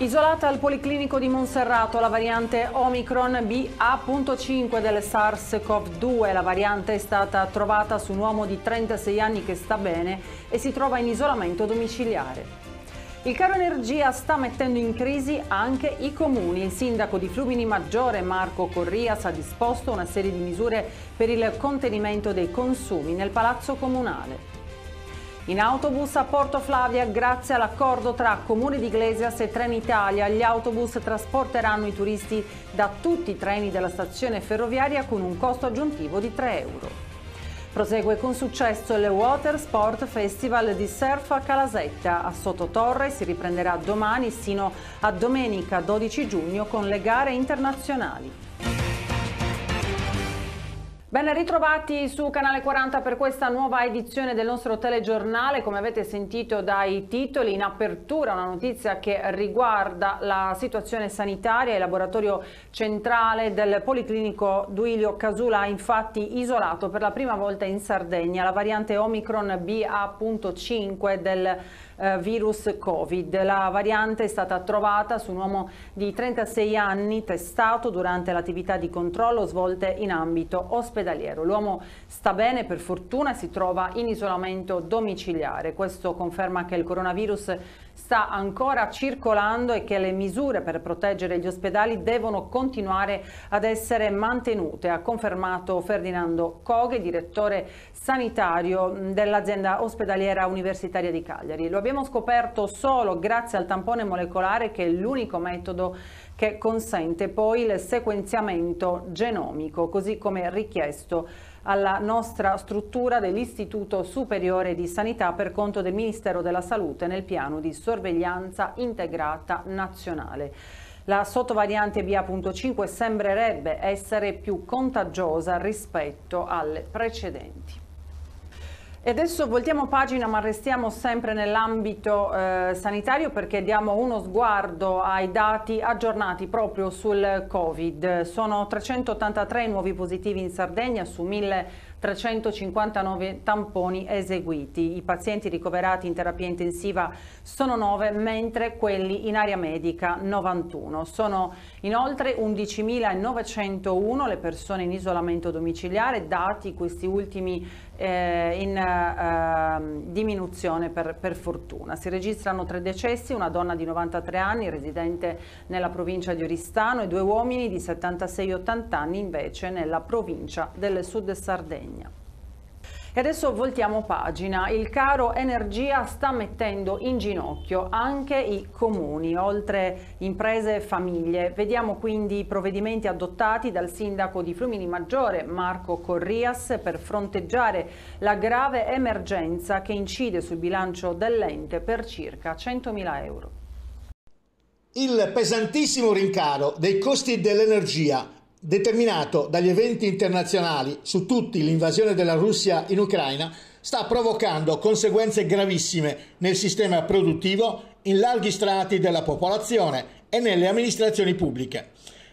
Isolata al Policlinico di Monserrato la variante Omicron BA.5 del SARS-CoV-2. La variante è stata trovata su un uomo di 36 anni che sta bene e si trova in isolamento domiciliare. Il caro energia sta mettendo in crisi anche i comuni. Il sindaco di Flumini Maggiore Marco Corrias ha disposto una serie di misure per il contenimento dei consumi nel palazzo comunale. In autobus a Porto Flavia, grazie all'accordo tra Comune di Iglesias e Trenitalia, gli autobus trasporteranno i turisti da tutti i treni della stazione ferroviaria con un costo aggiuntivo di 3 euro. Prosegue con successo il Water Sport Festival di Surf a Calasetta. A Sottotorre si riprenderà domani sino a domenica 12 giugno con le gare internazionali. Ben ritrovati su Canale 40 per questa nuova edizione del nostro telegiornale. Come avete sentito dai titoli, in apertura una notizia che riguarda la situazione sanitaria. Il laboratorio centrale del Policlinico Duilio Casula ha infatti isolato per la prima volta in Sardegna la variante Omicron BA.5 del eh, virus Covid. La variante è stata trovata su un uomo di 36 anni testato durante l'attività di controllo svolte in ambito ospedale ospedaliero. L'uomo sta bene, per fortuna si trova in isolamento domiciliare. Questo conferma che il coronavirus sta ancora circolando e che le misure per proteggere gli ospedali devono continuare ad essere mantenute, ha confermato Ferdinando Coghe, direttore sanitario mm, dell'azienda ospedaliera universitaria di Cagliari. Lo abbiamo scoperto solo grazie al tampone molecolare che è l'unico metodo per che consente poi il sequenziamento genomico, così come richiesto alla nostra struttura dell'Istituto Superiore di Sanità per conto del Ministero della Salute nel piano di sorveglianza integrata nazionale. La sottovariante BA.5 sembrerebbe essere più contagiosa rispetto alle precedenti. E adesso voltiamo pagina ma restiamo sempre nell'ambito eh, sanitario perché diamo uno sguardo ai dati aggiornati proprio sul Covid. Sono 383 nuovi positivi in Sardegna su 1359 tamponi eseguiti. I pazienti ricoverati in terapia intensiva sono 9 mentre quelli in area medica 91. Sono inoltre 11.901 le persone in isolamento domiciliare, dati questi ultimi eh, in eh, diminuzione per, per, fortuna. Si registrano tre decessi, una donna di 93 anni residente nella provincia di Oristano e due uomini di 76 80 anni invece nella provincia del Sud Sardegna. E adesso voltiamo pagina. Il caro energia sta mettendo in ginocchio anche i comuni, oltre imprese e famiglie. Vediamo quindi i provvedimenti adottati dal sindaco di Flumini Maggiore, Marco Corrias, per fronteggiare la grave emergenza che incide sul bilancio dell'ente per circa 100.000 euro. Il pesantissimo rincaro dei costi dell'energia determinato dagli eventi internazionali su tutti l'invasione della Russia in Ucraina, sta provocando conseguenze gravissime nel sistema produttivo, in larghi strati della popolazione e nelle amministrazioni pubbliche.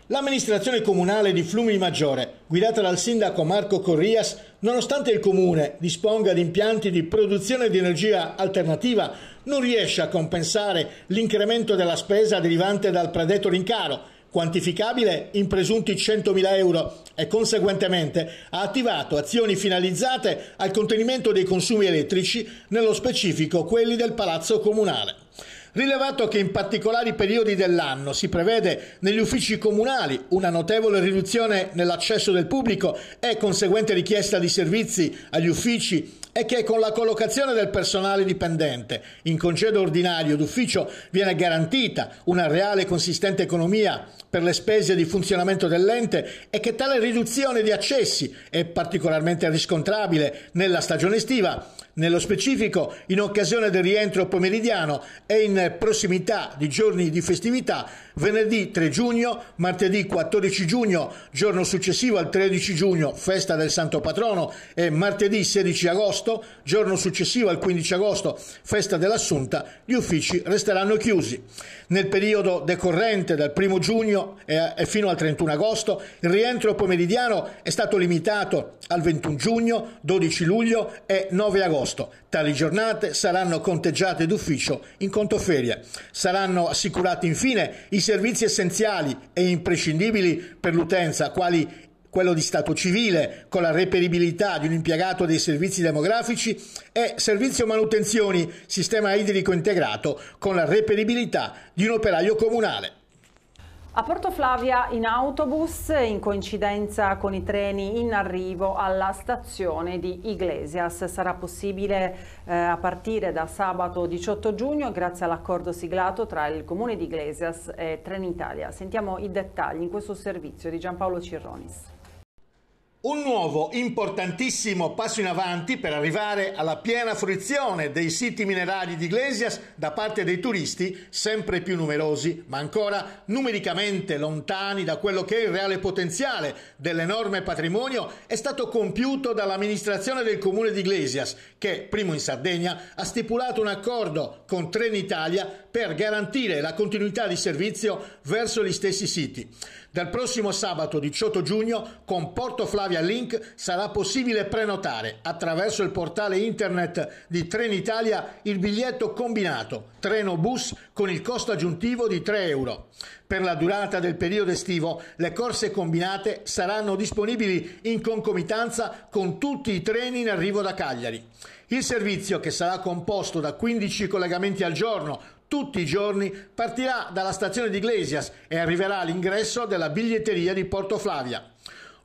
L'amministrazione comunale di Flumi Maggiore, guidata dal sindaco Marco Corrias, nonostante il comune disponga di impianti di produzione di energia alternativa, non riesce a compensare l'incremento della spesa derivante dal predetto rincaro quantificabile in presunti 100.000 euro e conseguentemente ha attivato azioni finalizzate al contenimento dei consumi elettrici, nello specifico quelli del Palazzo Comunale. Rilevato che in particolari periodi dell'anno si prevede negli uffici comunali una notevole riduzione nell'accesso del pubblico e conseguente richiesta di servizi agli uffici è che con la collocazione del personale dipendente in congedo ordinario d'ufficio viene garantita una reale e consistente economia per le spese di funzionamento dell'ente e che tale riduzione di accessi è particolarmente riscontrabile nella stagione estiva nello specifico, in occasione del rientro pomeridiano e in prossimità di giorni di festività, venerdì 3 giugno, martedì 14 giugno, giorno successivo al 13 giugno, festa del Santo Patrono, e martedì 16 agosto, giorno successivo al 15 agosto, festa dell'Assunta, gli uffici resteranno chiusi. Nel periodo decorrente dal 1 giugno e fino al 31 agosto, il rientro pomeridiano è stato limitato al 21 giugno, 12 luglio e 9 agosto agosto. Tali giornate saranno conteggiate d'ufficio in conto ferie. Saranno assicurati infine i servizi essenziali e imprescindibili per l'utenza, quali quello di stato civile, con la reperibilità di un impiegato dei servizi demografici e servizio manutenzioni, sistema idrico integrato, con la reperibilità di un operaio comunale. A Porto Flavia in autobus in coincidenza con i treni in arrivo alla stazione di Iglesias. Sarà possibile eh, a partire da sabato 18 giugno grazie all'accordo siglato tra il comune di Iglesias e Trenitalia. Sentiamo i dettagli in questo servizio di Giampaolo Cirronis. Un nuovo importantissimo passo in avanti per arrivare alla piena fruizione dei siti minerari di Iglesias da parte dei turisti, sempre più numerosi, ma ancora numericamente lontani da quello che è il reale potenziale dell'enorme patrimonio, è stato compiuto dall'amministrazione del comune di Iglesias, che, primo in Sardegna, ha stipulato un accordo con Trenitalia per garantire la continuità di servizio verso gli stessi siti. Dal prossimo sabato 18 giugno con Porto Flavia Link sarà possibile prenotare attraverso il portale internet di Trenitalia il biglietto combinato treno bus con il costo aggiuntivo di 3 euro. Per la durata del periodo estivo le corse combinate saranno disponibili in concomitanza con tutti i treni in arrivo da Cagliari. Il servizio, che sarà composto da 15 collegamenti al giorno tutti i giorni partirà dalla stazione di Iglesias e arriverà all'ingresso della biglietteria di Porto Flavia.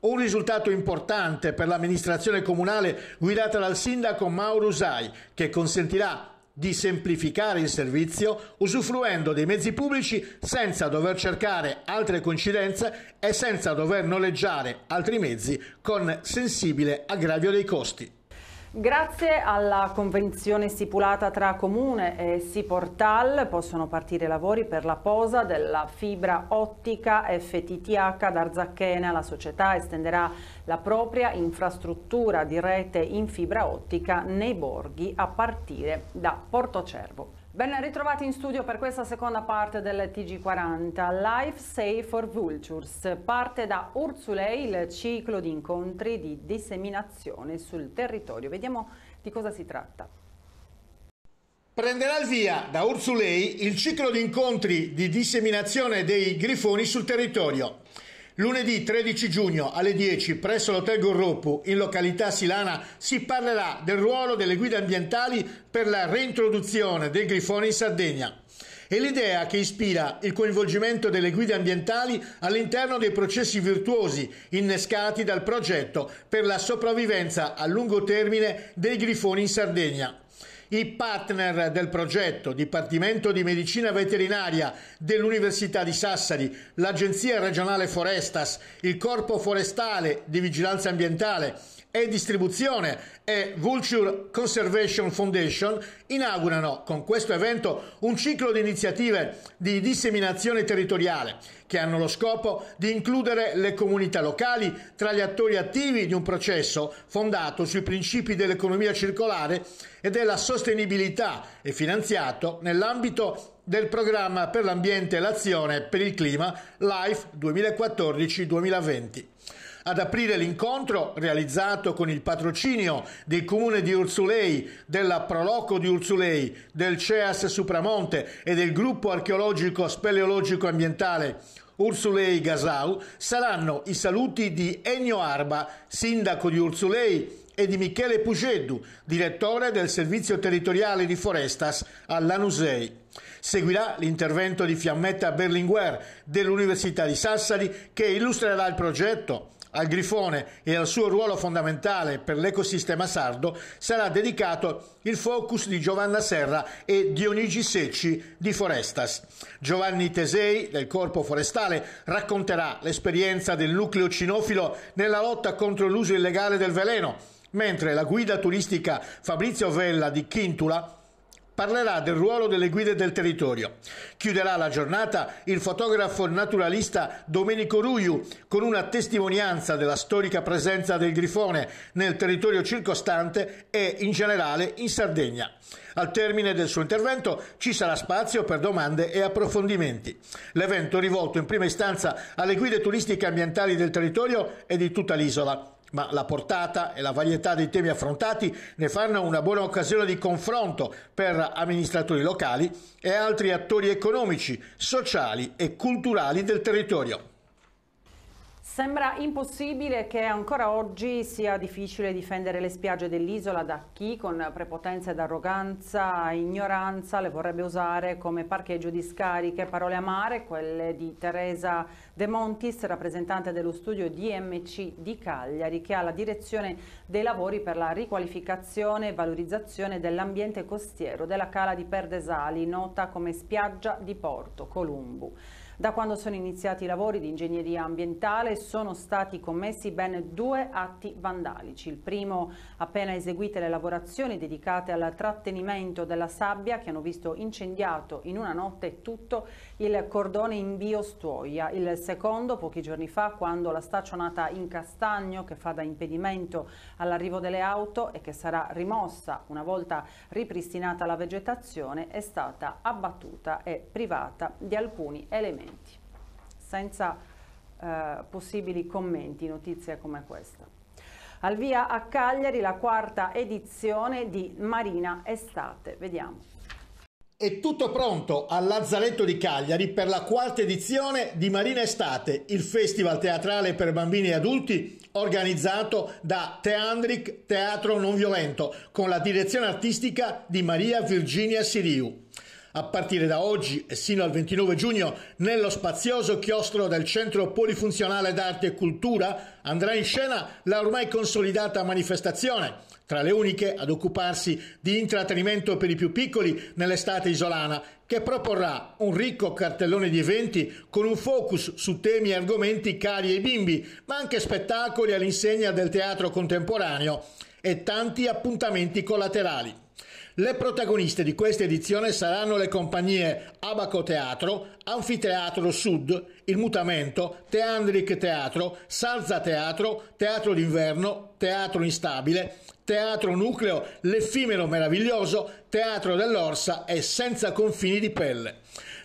Un risultato importante per l'amministrazione comunale guidata dal sindaco Mauro Usai, che consentirà di semplificare il servizio usufruendo dei mezzi pubblici senza dover cercare altre coincidenze e senza dover noleggiare altri mezzi con sensibile aggravio dei costi. Grazie alla convenzione stipulata tra Comune e Siportal possono partire lavori per la posa della fibra ottica FTTH ad Arzacchena. La società estenderà la propria infrastruttura di rete in fibra ottica nei borghi a partire da Portocervo. Ben ritrovati in studio per questa seconda parte del TG40, Life Safe for Vultures. Parte da Ursulei il ciclo di incontri di disseminazione sul territorio. Vediamo di cosa si tratta. Prenderà il via da Ursulei il ciclo di incontri di disseminazione dei grifoni sul territorio. Lunedì 13 giugno alle 10 presso l'Hotel Gorroppu in località Silana si parlerà del ruolo delle guide ambientali per la reintroduzione del grifone in Sardegna. E l'idea che ispira il coinvolgimento delle guide ambientali all'interno dei processi virtuosi innescati dal progetto per la sopravvivenza a lungo termine dei grifoni in Sardegna i partner del progetto, Dipartimento di Medicina Veterinaria dell'Università di Sassari, l'Agenzia Regionale Forestas, il Corpo Forestale di Vigilanza Ambientale, e distribuzione e Vulture Conservation Foundation inaugurano con questo evento un ciclo di iniziative di disseminazione territoriale che hanno lo scopo di includere le comunità locali tra gli attori attivi di un processo fondato sui principi dell'economia circolare e della sostenibilità e finanziato nell'ambito del programma per l'ambiente e l'azione per il clima LIFE 2014-2020. Ad aprire l'incontro, realizzato con il patrocinio del comune di Ursulei, della Proloco di Ursulei, del CEAS Supramonte e del gruppo archeologico speleologico ambientale Ursulei Gasau, saranno i saluti di Ennio Arba, sindaco di Ursulei, e di Michele Pugeddu, direttore del servizio territoriale di Forestas all'Anusei. Seguirà l'intervento di Fiammetta Berlinguer dell'Università di Sassari che illustrerà il progetto al grifone e al suo ruolo fondamentale per l'ecosistema sardo sarà dedicato il focus di Giovanna Serra e Dionigi Secci di Forestas. Giovanni Tesei del Corpo Forestale racconterà l'esperienza del nucleo cinofilo nella lotta contro l'uso illegale del veleno, mentre la guida turistica Fabrizio Vella di Chintula parlerà del ruolo delle guide del territorio. Chiuderà la giornata il fotografo naturalista Domenico Ruiu con una testimonianza della storica presenza del grifone nel territorio circostante e in generale in Sardegna. Al termine del suo intervento ci sarà spazio per domande e approfondimenti. L'evento è rivolto in prima istanza alle guide turistiche ambientali del territorio e di tutta l'isola ma la portata e la varietà dei temi affrontati ne fanno una buona occasione di confronto per amministratori locali e altri attori economici, sociali e culturali del territorio. Sembra impossibile che ancora oggi sia difficile difendere le spiagge dell'isola da chi con prepotenza ed arroganza e ignoranza le vorrebbe usare come parcheggio di scariche. Parole amare quelle di Teresa De Montis, rappresentante dello studio DMC di Cagliari, che ha la direzione dei lavori per la riqualificazione e valorizzazione dell'ambiente costiero della cala di Perdesali, nota come spiaggia di Porto Columbu. Da quando sono iniziati i lavori di ingegneria ambientale sono stati commessi ben due atti vandalici. Il primo appena eseguite le lavorazioni dedicate al trattenimento della sabbia che hanno visto incendiato in una notte tutto il cordone in biostuoia. Il secondo pochi giorni fa quando la staccionata in castagno che fa da impedimento all'arrivo delle auto e che sarà rimossa una volta ripristinata la vegetazione è stata abbattuta e privata di alcuni elementi commenti, senza eh, possibili commenti, notizie come questa. Al via a Cagliari la quarta edizione di Marina Estate, vediamo. È tutto pronto al Lazzaretto di Cagliari per la quarta edizione di Marina Estate, il festival teatrale per bambini e adulti organizzato da Teandric Teatro Non Violento con la direzione artistica di Maria Virginia Siriu a partire da oggi e sino al 29 giugno nello spazioso chiostro del Centro Polifunzionale d'Arte e Cultura andrà in scena la ormai consolidata manifestazione, tra le uniche ad occuparsi di intrattenimento per i più piccoli nell'estate isolana, che proporrà un ricco cartellone di eventi con un focus su temi e argomenti cari ai bimbi, ma anche spettacoli all'insegna del teatro contemporaneo e tanti appuntamenti collaterali. Le protagoniste di questa edizione saranno le compagnie Abaco Teatro, Anfiteatro Sud, Il Mutamento, Teandric Teatro, Salza Teatro, Teatro d'Inverno, Teatro Instabile, Teatro Nucleo, L'Effimero Meraviglioso, Teatro dell'Orsa e Senza Confini di Pelle.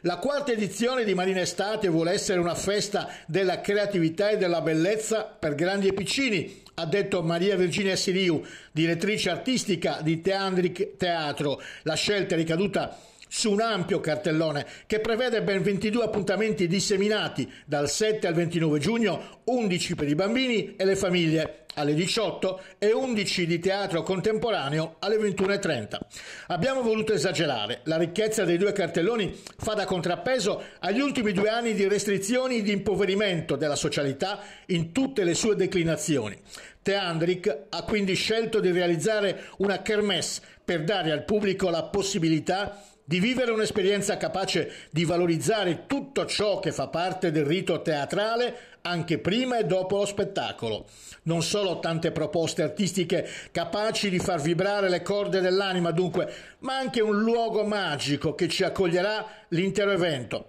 La quarta edizione di Marina Estate vuole essere una festa della creatività e della bellezza per grandi e piccini, ha detto Maria Virginia Siriu, direttrice artistica di Teandric Teatro. La scelta è ricaduta su un ampio cartellone che prevede ben 22 appuntamenti disseminati dal 7 al 29 giugno, 11 per i bambini e le famiglie, alle 18 e 11 di teatro contemporaneo alle 21.30. Abbiamo voluto esagerare, la ricchezza dei due cartelloni fa da contrappeso agli ultimi due anni di restrizioni e di impoverimento della socialità in tutte le sue declinazioni. Teandric ha quindi scelto di realizzare una kermesse per dare al pubblico la possibilità di vivere un'esperienza capace di valorizzare tutto ciò che fa parte del rito teatrale anche prima e dopo lo spettacolo. Non solo tante proposte artistiche capaci di far vibrare le corde dell'anima, dunque, ma anche un luogo magico che ci accoglierà l'intero evento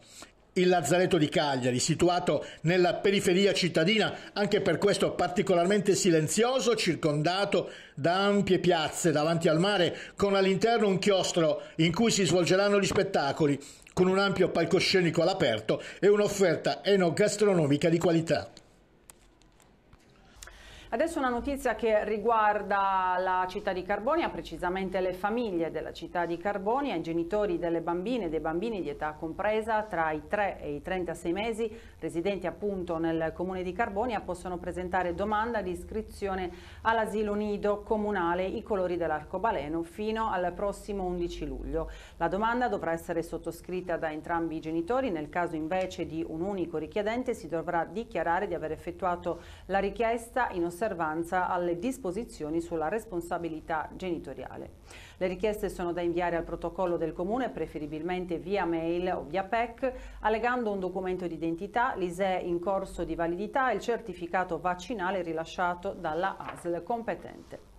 il Lazzaretto di Cagliari, situato nella periferia cittadina, anche per questo particolarmente silenzioso, circondato da ampie piazze davanti al mare, con all'interno un chiostro in cui si svolgeranno gli spettacoli, con un ampio palcoscenico all'aperto e un'offerta enogastronomica di qualità. Adesso una notizia che riguarda la città di Carbonia, precisamente le famiglie della città di Carbonia, i genitori delle bambine e dei bambini di età compresa tra i 3 e i 36 mesi, residenti appunto nel comune di Carbonia, possono presentare domanda di iscrizione all'asilo nido comunale I colori dell'arcobaleno fino al prossimo 11 luglio. La domanda dovrà essere sottoscritta da entrambi i genitori, nel caso invece di un unico richiedente si dovrà dichiarare di aver effettuato la richiesta in osservanza osservanza alle disposizioni sulla responsabilità genitoriale. Le richieste sono da inviare al protocollo del comune, preferibilmente via mail o via PEC, allegando un documento d'identità, l'ISEE in corso di validità e il certificato vaccinale rilasciato dalla ASL competente.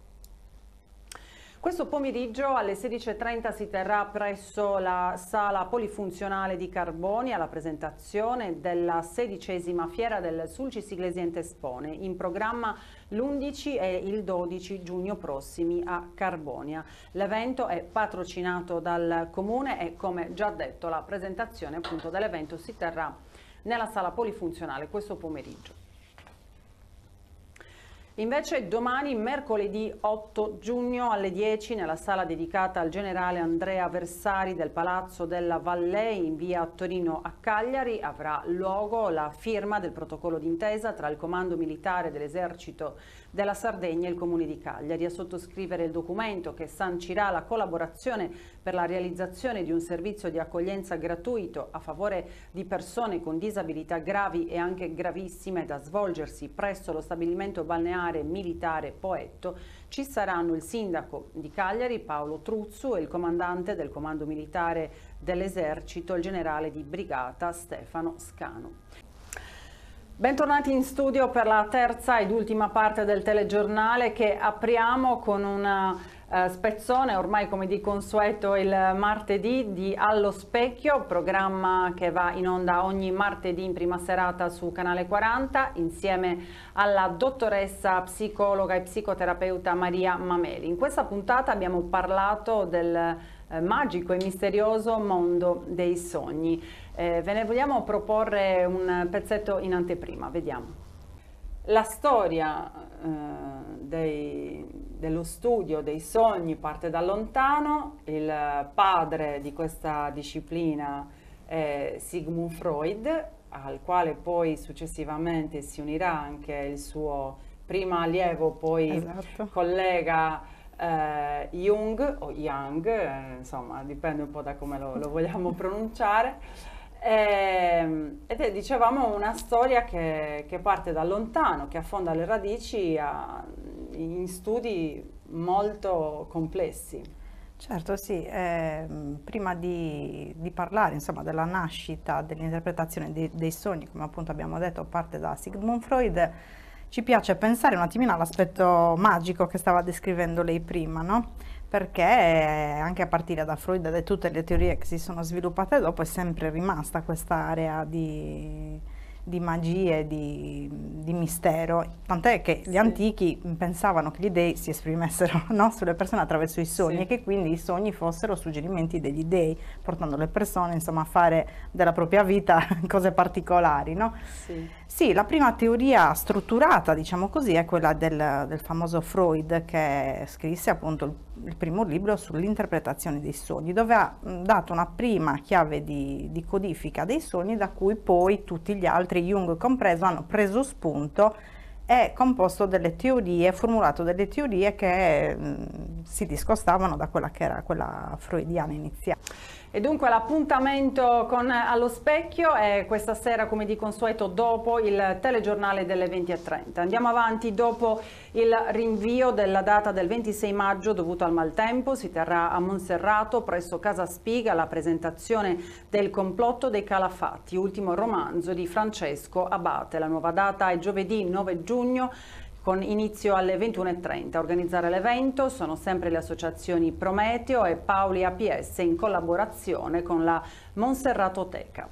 Questo pomeriggio alle 16.30 si terrà presso la sala polifunzionale di Carbonia la presentazione della sedicesima fiera del Sulcis Iglesiente Espone, in programma l'11 e il 12 giugno prossimi a Carbonia. L'evento è patrocinato dal Comune e come già detto la presentazione dell'evento si terrà nella sala polifunzionale questo pomeriggio. Invece domani, mercoledì 8 giugno alle 10, nella sala dedicata al generale Andrea Versari del Palazzo della Vallei in via Torino a Cagliari, avrà luogo la firma del protocollo d'intesa tra il Comando Militare dell'Esercito della Sardegna e il Comune di Cagliari a sottoscrivere il documento che sancirà la collaborazione per la realizzazione di un servizio di accoglienza gratuito a favore di persone con disabilità gravi e anche gravissime da svolgersi presso lo stabilimento balneare militare Poetto ci saranno il sindaco di Cagliari Paolo Truzzu e il comandante del comando militare dell'esercito il generale di brigata Stefano Scano. Bentornati in studio per la terza ed ultima parte del telegiornale che apriamo con una eh, spezzone, ormai come di consueto il martedì, di Allo Specchio, programma che va in onda ogni martedì in prima serata su Canale 40 insieme alla dottoressa psicologa e psicoterapeuta Maria Mameli. In questa puntata abbiamo parlato del eh, magico e misterioso mondo dei sogni. Eh, ve ne vogliamo proporre un pezzetto in anteprima, vediamo. La storia eh, dei, dello studio dei sogni parte da lontano, il padre di questa disciplina è Sigmund Freud, al quale poi successivamente si unirà anche il suo prima allievo, poi esatto. collega eh, Jung o Young, eh, insomma dipende un po' da come lo, lo vogliamo pronunciare. Ehm, e, ed è, dicevamo, una storia che, che, parte da lontano, che affonda le radici a, in studi molto complessi. Certo, sì. Eh, prima di, di parlare insomma, della nascita, dell'interpretazione dei, dei sogni, come appunto abbiamo detto, parte da Sigmund Freud, ci piace pensare un attimino all'aspetto magico che stava descrivendo lei prima, no? perché anche a partire da Freud e da tutte le teorie che si sono sviluppate dopo è sempre rimasta questa area di, di magie, di, di, mistero, tant'è che gli sì. antichi pensavano che gli dei si esprimessero no, sulle persone attraverso i sogni sì. e che quindi i sogni fossero suggerimenti degli dei, portando le persone insomma, a fare della propria vita cose particolari. No? Sì. sì. la prima teoria strutturata, diciamo così, è quella del, del famoso Freud che scrisse appunto il il primo libro sull'interpretazione dei sogni, dove ha dato una prima chiave di, di codifica dei sogni da cui poi tutti gli altri, Jung compreso, hanno preso spunto e composto delle teorie, formulato delle teorie che mh, si discostavano da quella che era quella freudiana iniziale. E dunque l'appuntamento con Allo Specchio è questa sera come di consueto dopo il telegiornale delle 20.30. Andiamo avanti dopo il rinvio della data del 26 maggio dovuto al maltempo. Si terrà a Monserrato presso Casa Spiga la presentazione del complotto dei Calafatti, ultimo romanzo di Francesco Abate. La nuova data è giovedì 9 giugno con inizio alle 21.30. A organizzare l'evento sono sempre le associazioni Prometeo e Paoli APS in collaborazione con la Monserratoteca.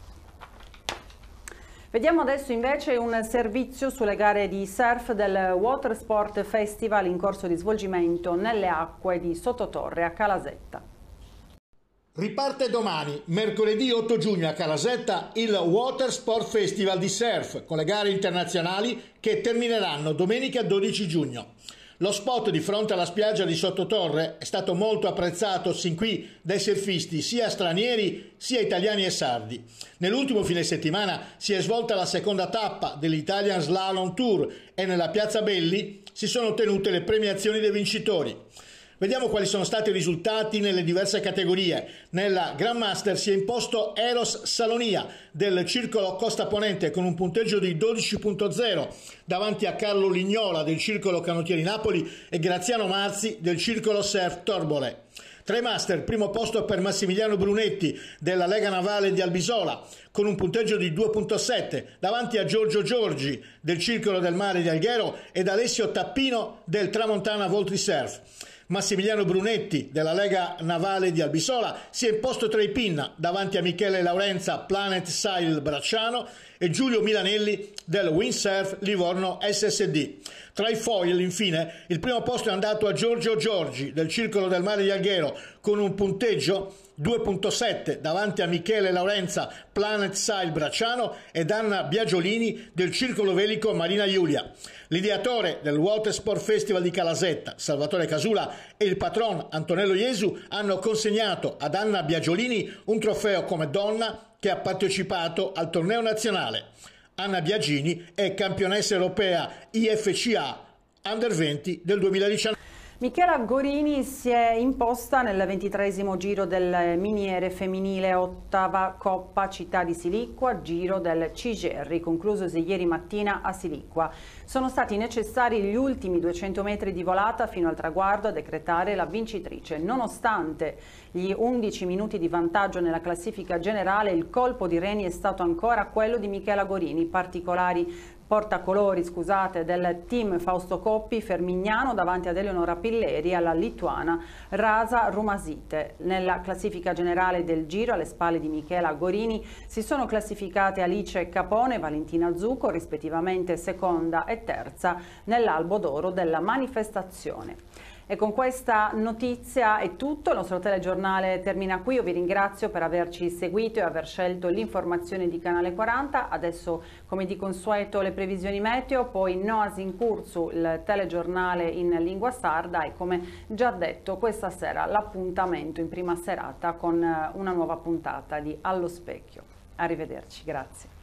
Vediamo adesso invece un servizio sulle gare di surf del Watersport Festival in corso di svolgimento nelle acque di Sottotorre a Calasetta. Riparte domani, mercoledì 8 giugno a Calasetta, il Water Sport Festival di surf con le gare internazionali che termineranno domenica 12 giugno. Lo spot di fronte alla spiaggia di Sottotorre è stato molto apprezzato sin qui dai surfisti sia stranieri sia italiani e sardi. Nell'ultimo fine settimana si è svolta la seconda tappa dell'Italian Slalom Tour e nella piazza Belli si sono ottenute le premiazioni dei vincitori. Vediamo quali sono stati i risultati nelle diverse categorie. Nella Grandmaster si è imposto Eros Salonia del Circolo Costa Ponente con un punteggio di 12.0 davanti a Carlo Lignola del Circolo Canottieri Napoli e Graziano Marzi del Circolo Surf Torbole. Tra i master, primo posto per Massimiliano Brunetti della Lega Navale di Albisola con un punteggio di 2.7 davanti a Giorgio Giorgi del Circolo del Mare di Alghero ed Alessio Tappino del Tramontana Voltri Surf. Massimiliano Brunetti della Lega Navale di Albisola si è imposto tra i pinna davanti a Michele Laurenza Planet Sile Bracciano e Giulio Milanelli del Windsurf Livorno SSD. Tra i foil, infine, il primo posto è andato a Giorgio Giorgi del Circolo del Mare di Alghero con un punteggio 2.7 davanti a Michele Laurenza Planet Sile Bracciano ed Anna Biagiolini del Circolo Velico Marina Giulia. L'ideatore del Water Sport Festival di Calasetta, Salvatore Casula, e il patron Antonello Jesu hanno consegnato ad Anna Biagiolini un trofeo come donna che ha partecipato al torneo nazionale. Anna Biagini è campionessa europea IFCA Under 20 del 2019. Michela Gorini si è imposta nel ventitresimo giro del miniere femminile ottava Coppa Città di Silicqua, giro del Cigerri, conclusosi ieri mattina a Silicqua. Sono stati necessari gli ultimi 200 metri di volata fino al traguardo a decretare la vincitrice. Nonostante gli 11 minuti di vantaggio nella classifica generale, il colpo di Reni è stato ancora quello di Michela Gorini, particolari portacolori scusate, del team Fausto Coppi Fermignano davanti ad Eleonora Pilleri alla lituana Rasa Rumasite. Nella classifica generale del Giro alle spalle di Michela Gorini si sono classificate Alice Capone e Valentina Zucco rispettivamente seconda e terza nell'albo d'oro della manifestazione. E con questa notizia è tutto, il nostro telegiornale termina qui, io vi ringrazio per averci seguito e aver scelto l'informazione di Canale 40, adesso come di consueto le previsioni meteo, poi Noas in Cursu, il telegiornale in lingua sarda e come già detto questa sera l'appuntamento in prima serata con eh, una nuova puntata di Allo Specchio. Arrivederci, grazie.